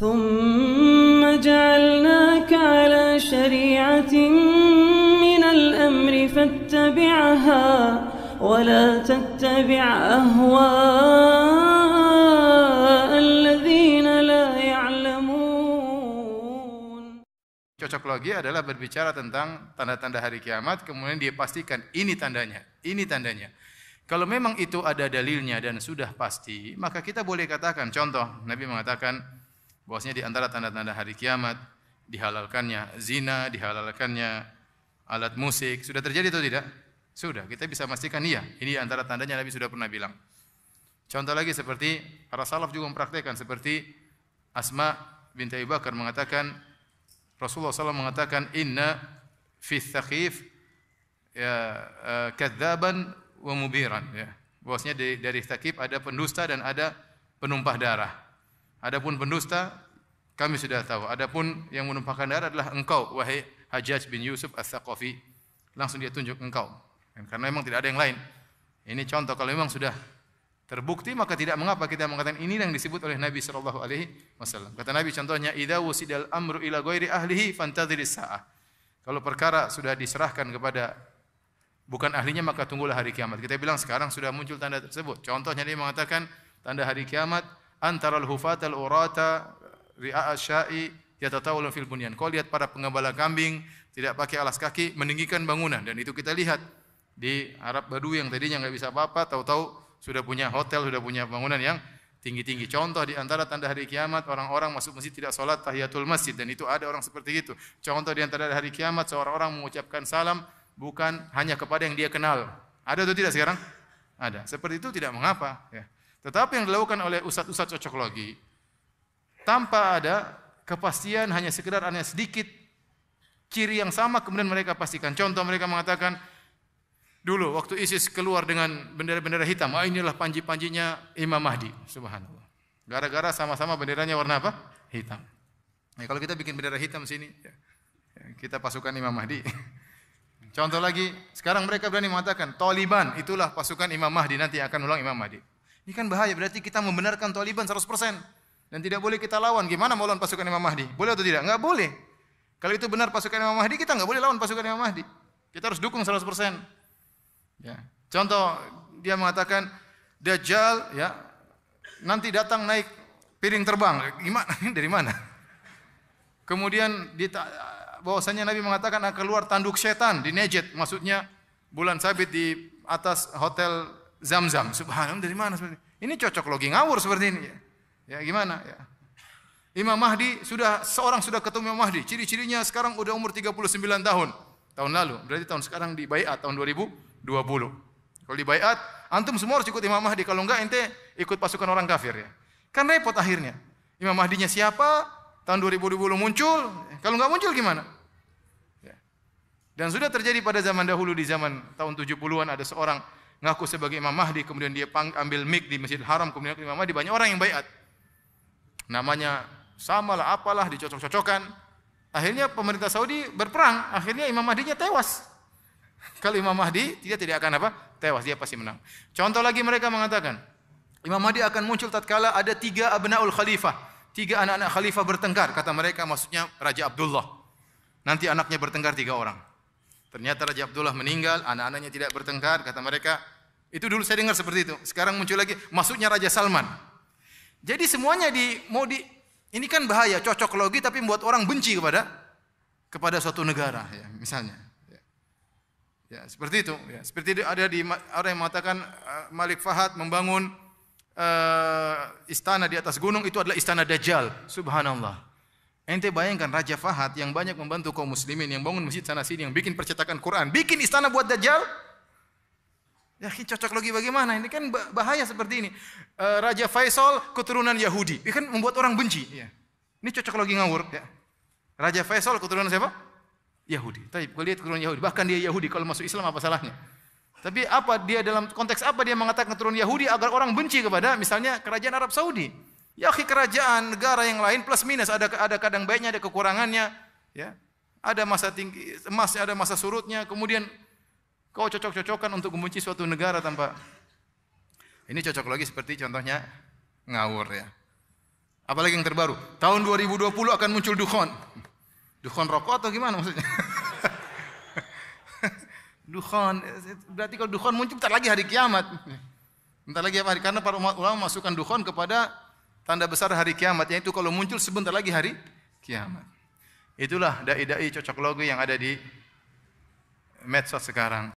ثم جعلناك على شريعة من الأمر فاتبعها ولا تتبع أهواء الذين لا يعلمون Cocok lagi adalah berbicara tentang tanda-tanda hari kiamat, kemudian dia pastikan ini tandanya, ini tandanya. Kalau memang itu ada dalilnya dan sudah pasti, maka kita boleh katakan, contoh Nabi mengatakan, bahwasanya di antara tanda-tanda hari kiamat dihalalkannya zina, dihalalkannya alat musik. Sudah terjadi atau tidak? Sudah, kita bisa pastikan iya. Ini antara tandanya Nabi sudah pernah bilang. Contoh lagi seperti para salaf juga mempraktekkan seperti Asma binti Abu Bakar mengatakan Rasulullah SAW mengatakan inna fi thaqif ya, uh, kadzaban wa mubiran ya. Bahwasanya dari, dari thaqif ada pendusta dan ada penumpah darah. Adapun pendusta kami sudah tahu. Adapun yang menumpahkan darah adalah engkau wahai Hajjaj bin Yusuf Ats-Tsaqafi. Langsung dia tunjuk engkau. Karena memang tidak ada yang lain. Ini contoh kalau memang sudah terbukti maka tidak mengapa kita mengatakan ini yang disebut oleh Nabi sallallahu alaihi wasallam. Kata Nabi contohnya idza wasidal amru ila ghairi ahlihi fantadhir saah. Kalau perkara sudah diserahkan kepada bukan ahlinya maka tunggulah hari kiamat. Kita bilang sekarang sudah muncul tanda tersebut. Contohnya dia mengatakan tanda hari kiamat antara al-hufat al-urata ri'a asya'i yatatawalun fil bunyan. Kau lihat para penggembala kambing tidak pakai alas kaki meninggikan bangunan dan itu kita lihat di Arab Badu yang tadinya nggak bisa apa-apa tahu-tahu sudah punya hotel, sudah punya bangunan yang tinggi-tinggi. Contoh di antara tanda hari kiamat orang-orang masuk masjid tidak sholat tahiyatul masjid dan itu ada orang seperti itu. Contoh di antara hari kiamat seorang orang mengucapkan salam bukan hanya kepada yang dia kenal. Ada atau tidak sekarang? Ada. Seperti itu tidak mengapa. Ya. Tetapi yang dilakukan oleh ustadz-ustadz cocokologi tanpa ada kepastian hanya sekedar hanya sedikit ciri yang sama kemudian mereka pastikan. Contoh mereka mengatakan dulu waktu ISIS keluar dengan bendera-bendera hitam, ah inilah panji-panjinya Imam Mahdi, subhanallah. Gara-gara sama-sama benderanya warna apa? Hitam. Ya, kalau kita bikin bendera hitam sini, ya, ya, kita pasukan Imam Mahdi. Contoh lagi, sekarang mereka berani mengatakan Taliban itulah pasukan Imam Mahdi nanti akan ulang Imam Mahdi. Ini kan bahaya, berarti kita membenarkan Taliban 100%. Dan tidak boleh kita lawan. Gimana mau lawan pasukan Imam Mahdi? Boleh atau tidak? Enggak boleh. Kalau itu benar pasukan Imam Mahdi, kita enggak boleh lawan pasukan Imam Mahdi. Kita harus dukung 100%. Ya. Contoh, dia mengatakan, Dajjal, ya, nanti datang naik piring terbang. Gimana? Dari mana? Kemudian di bahwasanya Nabi mengatakan akan keluar tanduk setan di Najd, maksudnya bulan sabit di atas hotel zam-zam. Subhanallah dari mana seperti ini? Ini cocok logi ngawur seperti ini. Ya, ya gimana? Ya. Imam Mahdi sudah seorang sudah ketemu Imam Mahdi. Ciri-cirinya sekarang udah umur 39 tahun. Tahun lalu. Berarti tahun sekarang di Bayat tahun 2020. Kalau di Bayat, antum semua harus ikut Imam Mahdi. Kalau enggak ente ikut pasukan orang kafir ya. Kan repot akhirnya. Imam Mahdinya siapa? Tahun 2020 muncul. Kalau enggak muncul gimana? Ya. Dan sudah terjadi pada zaman dahulu di zaman tahun 70-an ada seorang ngaku sebagai Imam Mahdi, kemudian dia ambil mik di masjid Haram, kemudian Imam Mahdi, banyak orang yang bayat. Namanya samalah apalah dicocok cocokkan Akhirnya pemerintah Saudi berperang, akhirnya Imam Mahdinya tewas. Kalau Imam Mahdi dia tidak akan apa? Tewas, dia pasti menang. Contoh lagi mereka mengatakan, Imam Mahdi akan muncul tatkala ada tiga abnaul khalifah, tiga anak-anak khalifah bertengkar kata mereka maksudnya Raja Abdullah. Nanti anaknya bertengkar tiga orang. Ternyata Raja Abdullah meninggal, anak-anaknya tidak bertengkar, kata mereka. Itu dulu saya dengar seperti itu. Sekarang muncul lagi, masuknya Raja Salman. Jadi semuanya di mau di ini kan bahaya, cocok logi tapi membuat orang benci kepada kepada suatu negara ya, misalnya. Ya, ya seperti itu. Ya. Seperti itu ada di orang yang mengatakan eh, Malik Fahad membangun uh, istana di atas gunung itu adalah istana Dajjal. Subhanallah. Ente bayangkan Raja Fahad yang banyak membantu kaum muslimin, yang bangun masjid sana sini, yang bikin percetakan Quran, bikin istana buat Dajjal. Ya, cocok lagi bagaimana? Ini kan bahaya seperti ini. Eh, Raja Faisal keturunan Yahudi. Ini kan membuat orang benci. Iya. Ini cocok lagi ngawur. Ya. Raja Faisal keturunan siapa? Yahudi. Tapi kalau lihat keturunan Yahudi, bahkan dia Yahudi kalau masuk Islam apa salahnya? Tapi apa dia dalam konteks apa dia mengatakan keturunan Yahudi agar orang benci kepada misalnya kerajaan Arab Saudi? Ya akhi kerajaan negara yang lain plus minus ada ada kadang baiknya ada kekurangannya ya. Ada masa tinggi emas, ada masa surutnya kemudian kau cocok-cocokan untuk membenci suatu negara tanpa ini cocok lagi seperti contohnya ngawur ya. Apalagi yang terbaru, tahun 2020 akan muncul dukhon. Dukhon rokok atau gimana maksudnya? dukhon, berarti kalau dukhon muncul bentar lagi hari kiamat. Bentar lagi apa? Karena para ulama masukkan dukhon kepada Tanda besar hari kiamat yaitu kalau muncul sebentar lagi hari kiamat. Itulah dai-dai cocok logi yang ada di medsos sekarang.